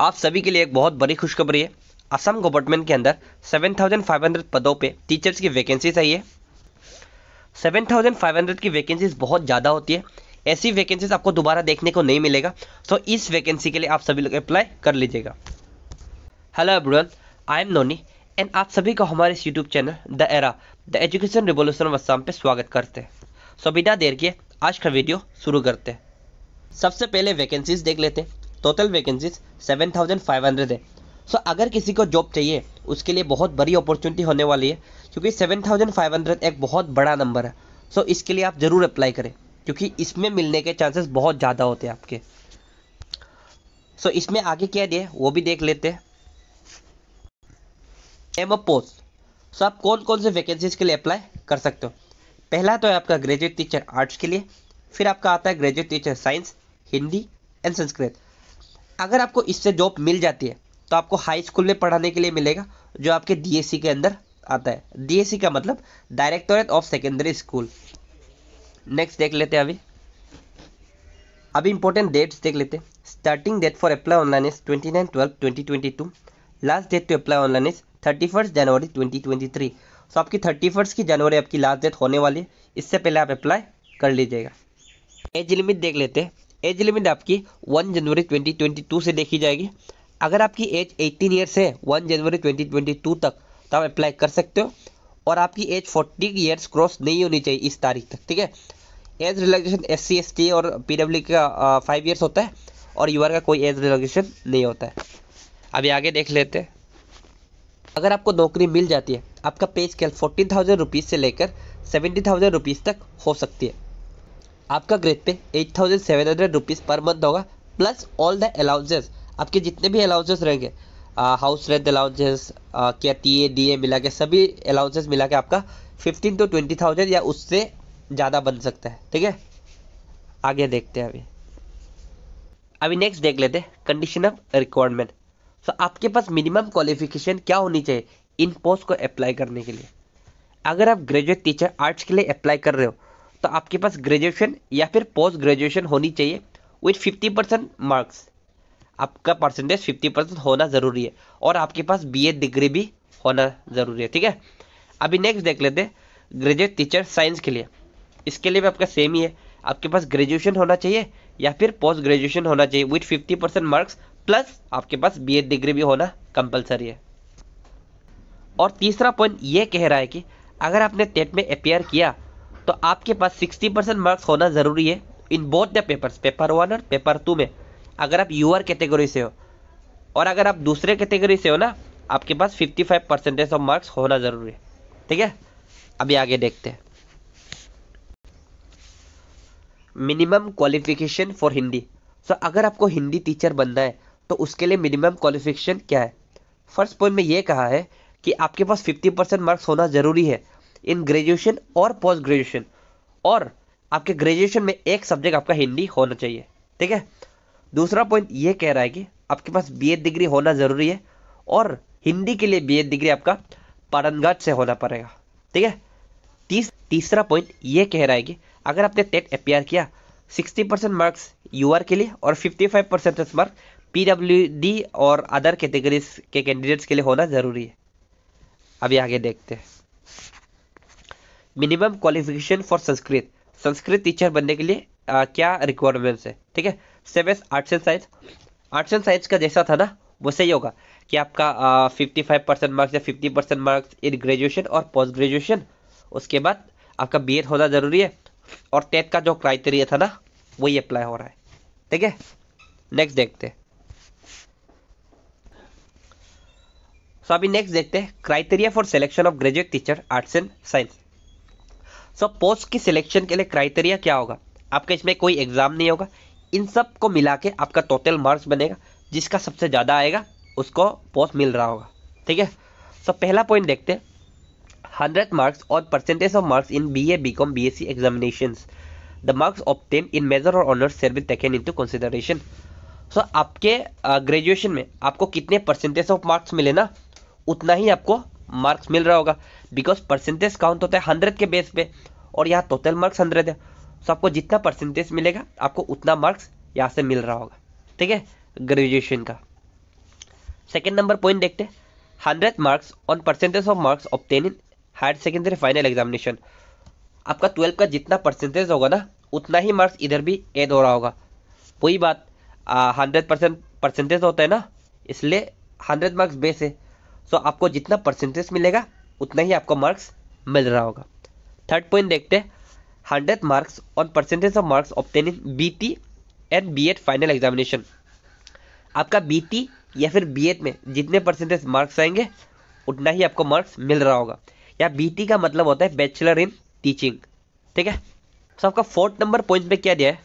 आप सभी के लिए एक बहुत बड़ी खुशखबरी है असम गवर्नमेंट के अंदर 7,500 पदों पे टीचर्स की वैकेंसीज आई है 7,500 की वैकेंसीज बहुत ज़्यादा होती है ऐसी वैकेंसीज आपको दोबारा देखने को नहीं मिलेगा सो इस वैकेंसी के लिए आप सभी लोग अप्लाई कर लीजिएगा hello everyone I am Noni and आप सभी को हमारे इस YouTube channel the era the education revolution वसाम पर स्वागत करते हैं सो बिना देर के आज का वीडियो शुरू करते हैं सबसे पहले वैकेंसीज देख लेते हैं टोटल वेकेंसीज 7,500 है सो so, अगर किसी को जॉब चाहिए उसके लिए बहुत बड़ी अपॉर्चुनिटी होने वाली है क्योंकि 7,500 एक बहुत बड़ा नंबर है सो so, इसके लिए आप ज़रूर अप्लाई करें क्योंकि इसमें मिलने के चांसेस बहुत ज़्यादा होते हैं आपके सो so, इसमें आगे क्या दिए वो भी देख लेते हैं एम अ पोस्ट सो आप कौन कौन से वैकेंसीज के लिए अप्लाई कर सकते हो पहला तो है आपका ग्रेजुएट टीचर आर्ट्स के लिए फिर आपका आता है graduate teacher science Hindi and Sanskrit अगर आपको इससे जॉब मिल जाती है तो आपको हाई स्कूल में पढ़ाने के लिए मिलेगा जो आपके डीएससी के अंदर आता है डीएससी का मतलब directorate of secondary school next देख लेते हैं अभी अभी इंपॉर्टेंट डेट्स देख लेते हैं starting date for apply online is twenty nine twelve twenty twenty two last date to apply online is thirty first January twenty twenty three so आपकी thirty first की जनवरी आपकी लास्ट डेट होने वाली है इससे पहले आप अप्लाई कर लीजिएगा एज लिमिट देख लेते हैं एज लिमिट आपकी 1 जनवरी 2022 से देखी जाएगी अगर आपकी एज 18 ईयर्स है 1 जनवरी 2022 तक तो आप अप्लाई कर सकते हो और आपकी एज 40 ईयर्स क्रॉस नहीं होनी चाहिए इस तारीख तक ठीक है age relaxation S C S T और पी डब्ल्यू का फाइव ईयर्स होता है और यूआर का कोई एज रिलैक्सेशन नहीं होता है अभी आगे देख लेते हैं अगर आपको नौकरी मिल जाती है आपका पे स्केल फोर्टीन थाउजेंड रुपीज़ से लेकर सेवेंटी थाउजेंड रुपीज़ तक हो सकती है आपका grade pay eight thousand seven hundred rupees per month होगा प्लस ऑल द अलाउंसेस आपके जितने भी अलाउंसेस रहेंगे हाउस रेंट अलाउंसेस क्या टी ए डी ए मिला के सभी अलाउंसेस मिला के आपका फिफ्टीन टू ट्वेंटी थाउजेंड या उससे ज़्यादा बन सकता है ठीक है आगे देखते हैं अभी अभी नेक्स्ट देख लेते हैं कंडीशन ऑफ रिक्वायरमेंट सो आपके पास मिनिमम क्वालिफिकेशन क्या होनी चाहिए इन पोस्ट को अप्लाई करने के लिए अगर आप ग्रेजुएट टीचर आर्ट्स के लिए अप्लाई कर रहे हो तो आपके पास ग्रेजुएशन या फिर पोस्ट ग्रेजुएशन होनी चाहिए विथ फिफ्टी परसेंट मार्क्स आपका परसेंटेज फिफ्टी परसेंट होना ज़रूरी है और आपके पास बीए डिग्री भी होना ज़रूरी है ठीक है अभी नेक्स्ट देख लेते हैं ग्रेजुएट टीचर साइंस के लिए इसके लिए भी आपका सेम ही है आपके पास ग्रेजुएशन होना चाहिए या फिर पोस्ट ग्रेजुएशन होना चाहिए with fifty percent marks plus आपके पास बी डिग्री भी होना कंपलसरी है और तीसरा पॉइंट ये कह रहा है कि अगर आपने टेट में अपेयर किया तो आपके पास सिक्सटी परसेंट मार्क्स होना ज़रूरी है in both the papers paper one और पेपर टू में अगर आप यूआर कैटेगरी से हो और अगर आप दूसरे कैटेगरी से हो ना आपके पास fifty five percentage of marks होना ज़रूरी है ठीक है अभी आगे देखते हैं minimum qualification for Hindi so अगर आपको हिंदी टीचर बनना है तो उसके लिए मिनिमम क्वालिफिकेशन क्या है फर्स्ट पॉइंट में ये कहा है कि आपके पास 50 परसेंट मार्क्स होना ज़रूरी है इन ग्रेजुएशन और पोस्ट ग्रेजुएशन और आपके ग्रेजुएशन में एक सब्जेक्ट आपका हिंदी होना चाहिए ठीक है दूसरा पॉइंट ये कह रहा है कि आपके पास बी डिग्री होना ज़रूरी है और हिंदी के लिए बी डिग्री आपका पारनगढ़ से होना पड़ेगा ठीक है तीस तीसरा पॉइंट ये कह रहा है कि अगर आपने टेट अपेयर किया 60 परसेंट मार्क्स यू के लिए और 55 परसेंट मार्क्स पी और अदर कैटेगरीज के कैंडिडेट्स के लिए होना ज़रूरी है अभी आगे देखते हैं minimum qualification for Sanskrit Sanskrit teacher बनने के लिए आ, क्या रिक्वायरमेंट्स है ठीक है सेवेस arts and science arts and science का जैसा था ना वो सही होगा कि आपका फिफ्टी फाइव परसेंट मार्क्स या fifty percent marks in graduation और पोस्ट ग्रेजुएशन उसके बाद आपका बी होना ज़रूरी है और टेंथ का जो क्राइटेरिया था ना वही अप्लाई हो रहा है ठीक है नेक्स्ट देखते हैं सो अभी नेक्स्ट देखते हैं criteria for selection of graduate teacher arts and science so post की सिलेक्शन के लिए क्राइटेरिया क्या होगा आपका इसमें कोई एग्जाम नहीं होगा इन सब को मिला के आपका टोटल मार्क्स बनेगा जिसका सबसे ज़्यादा आएगा उसको पोस्ट मिल रहा होगा ठीक है सो पहला पॉइंट देखते हैं हंड्रेड मार्क्स और percentage of marks in B A B com B S C examination the marks obtained in major और honours service taken into consideration so आपके ग्रेजुएशन uh, में आपको कितने परसेंटेज ऑफ मार्क्स मिले ना उतना ही आपको मार्क्स मिल रहा होगा बिकॉज परसेंटेज काउंट होता है हंड्रेड के बेस पे और यहाँ टोटल मार्क्स हंड्रेड है सो आपको जितना परसेंटेज मिलेगा आपको उतना मार्क्स यहाँ से मिल रहा होगा ठीक है ग्रेजुएशन का सेकेंड नंबर पॉइंट देखते हैं hundred marks on percentage of marks obtained in higher secondary final examination आपका ट्वेल्व का जितना परसेंटेज होगा ना उतना ही मार्क्स इधर भी एड हो रहा होगा वही बात हंड्रेड परसेंट परसेंटेज होता है ना इसलिए हंड्रेड मार्क्स बेस है सो आपको जितना परसेंटेज मिलेगा उतना ही आपको मार्क्स मिल रहा होगा थर्ड पॉइंट देखते हैं hundred marks on percentage of marks obtained in B T and B Ed final examination आपका बी टी या फिर बी एड में जितने परसेंटेज मार्क्स आएंगे उतना ही आपको मार्क्स मिल रहा होगा या बी टी का मतलब होता है बैचलर इन टीचिंग ठीक है सो आपका फोर्थ नंबर पॉइंट में क्या दिया है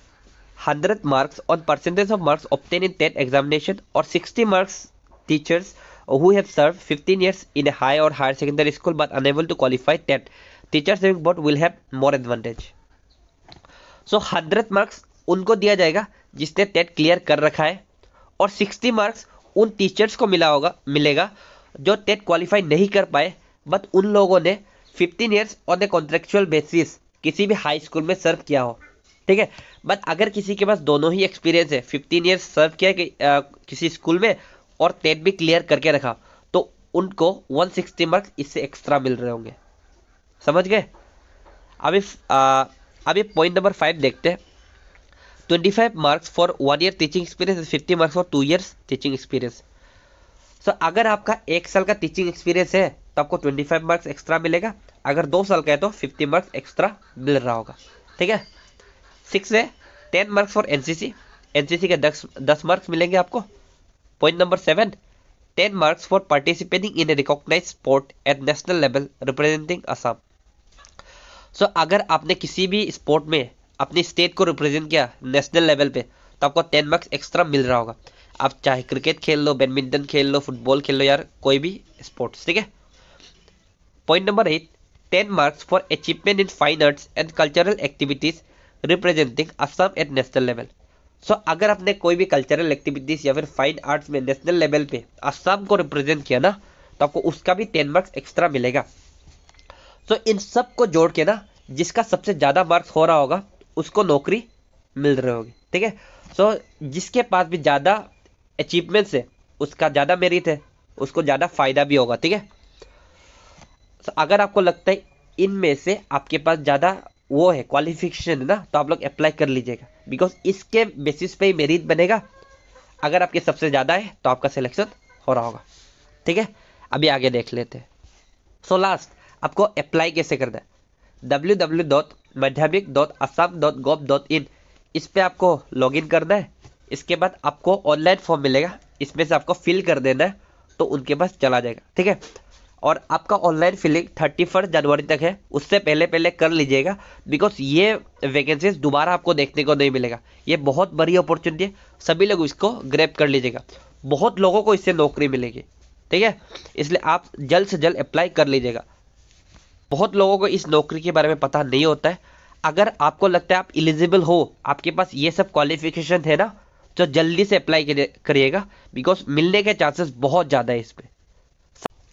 hundred marks on percentage of marks obtained in TET examination और sixty marks teachers who have served 15 years in a high or higher secondary school but unable to qualify that teachers saving board will have more advantage so so, hundred marks उनको दिया जाएगा जिसने TET clear कर रखा है और sixty marks उन teachers को मिला होगा मिलेगा जो टेट क्वालिफाई नहीं कर पाए बट उन लोगों ने 15 years on a contractual basis किसी भी हाई स्कूल में सर्व किया हो ठीक है बट अगर किसी के पास दोनों ही एक्सपीरियंस है 15 इयर्स सर्व किया कि, आ, किसी स्कूल में और टेन भी क्लियर करके रखा तो उनको 160 मार्क्स इससे एक्स्ट्रा मिल रहे होंगे समझ गए अभी अभी पॉइंट नंबर फाइव देखते हैं 25 marks for one year teaching experience fifty marks for two years teaching experience so अगर आपका एक साल का टीचिंग एक्सपीरियंस है तो आपको 25 मार्क्स एक्स्ट्रा मिलेगा अगर दो साल का है तो 50 मार्क्स एक्स्ट्रा मिल रहा होगा ठीक है सिक्स है ten marks for NCC NCC के दस दस मार्क्स मिलेंगे आपको Point number seven 10 marks for participating in a recognized sport at national level representing Assam. So so, अगर आपने किसी भी स्पोर्ट में अपनी स्टेट को रिप्रेजेंट किया नेशनल लेवल पे तो आपको टेन मार्क्स एक्स्ट्रा मिल रहा होगा आप चाहे क्रिकेट खेल लो बैडमिंटन खेल लो फुटबॉल खेल लो यार कोई भी स्पोर्ट्स ठीक है point number eight ten marks for achievement in fine arts and cultural activities representing Assam at national level so so, अगर आपने कोई भी कल्चरल एक्टिविटीज या फिर फाइन आर्ट्स में नेशनल लेवल पे असम को रिप्रेजेंट किया ना तो आपको उसका भी टेन मार्क्स एक्स्ट्रा मिलेगा सो so, इन सब को जोड़ के ना जिसका सबसे ज़्यादा मार्क्स हो रहा होगा उसको नौकरी मिल रही होगी ठीक है सो जिसके पास भी ज़्यादा अचीवमेंट्स है उसका ज़्यादा मेरिट है उसको ज़्यादा फायदा भी होगा ठीक है so, अगर आपको लगता है इनमें से आपके पास ज़्यादा वो है क्वालिफिकेशन है ना तो आप लोग अप्लाई कर लीजिएगा बिकॉज इसके बेसिस पे ही मेरिट बनेगा अगर आपके सबसे ज़्यादा है तो आपका सिलेक्शन हो रहा होगा ठीक है अभी आगे देख लेते हैं सो लास्ट आपको अप्लाई कैसे करना है W W dot Madhyamik dot Assam dot gov dot in इस पर आपको लॉग इन करना है इसके बाद आपको ऑनलाइन फॉर्म मिलेगा इसमें से आपको फिल कर देना है तो उनके पास चला जाएगा ठीक है और आपका online filling thirty first January तक है उससे पहले पहले कर लीजिएगा बिकॉज ये वैकेंसीज दोबारा आपको देखने को नहीं मिलेगा ये बहुत बड़ी अपॉर्चुनिटी है सभी लोग इसको ग्रैप कर लीजिएगा बहुत लोगों को इससे नौकरी मिलेगी ठीक है इसलिए आप जल्द से जल्द अप्लाई कर लीजिएगा बहुत लोगों को इस नौकरी के बारे में पता नहीं होता है अगर आपको लगता है आप इलिजिबल हो आपके पास ये सब क्वालिफिकेशन है ना तो जल्दी से अप्लाई करिएगा बिकॉज मिलने के चांसेस बहुत ज़्यादा है इसमें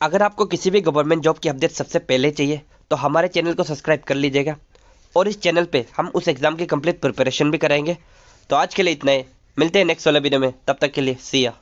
अगर आपको किसी भी गवर्नमेंट जॉब की अपडेट सबसे पहले चाहिए तो हमारे चैनल को सब्सक्राइब कर लीजिएगा और इस चैनल पे हम उस एग्ज़ाम की कंप्लीट प्रिपरेशन भी कराएंगे तो आज के लिए इतना ही है मिलते हैं नेक्स्ट वाले वीडियो में तब तक के लिए सिया